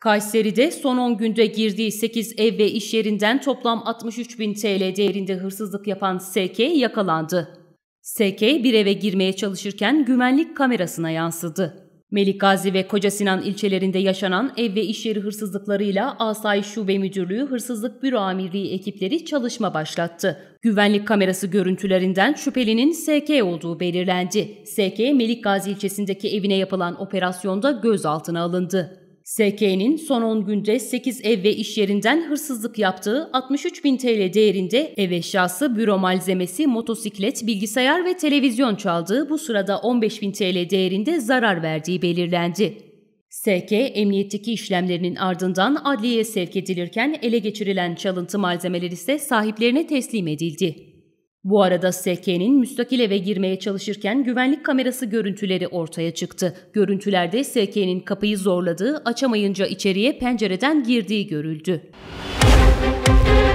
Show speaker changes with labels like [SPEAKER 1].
[SPEAKER 1] Kayseri'de son 10 günde girdiği 8 ev ve iş yerinden toplam 63 bin TL değerinde hırsızlık yapan SK yakalandı. SK bir eve girmeye çalışırken güvenlik kamerasına yansıdı. Melikgazi ve Kocasinan ilçelerinde yaşanan ev ve iş yeri hırsızlıklarıyla Asayiş Şube Müdürlüğü Hırsızlık Büro Amirliği ekipleri çalışma başlattı. Güvenlik kamerası görüntülerinden şüphelinin SK olduğu belirlendi. SK, Melikgazi ilçesindeki evine yapılan operasyonda gözaltına alındı. SK'nin son 10 günde 8 ev ve iş yerinden hırsızlık yaptığı 63 bin TL değerinde ev eşyası, büro malzemesi, motosiklet, bilgisayar ve televizyon çaldığı bu sırada 15 bin TL değerinde zarar verdiği belirlendi. SK, emniyetteki işlemlerinin ardından adliyeye sevk edilirken ele geçirilen çalıntı malzemeler ise sahiplerine teslim edildi. Bu arada SK'nin müstakil eve girmeye çalışırken güvenlik kamerası görüntüleri ortaya çıktı. Görüntülerde SK'nin kapıyı zorladığı, açamayınca içeriye pencereden girdiği görüldü. Müzik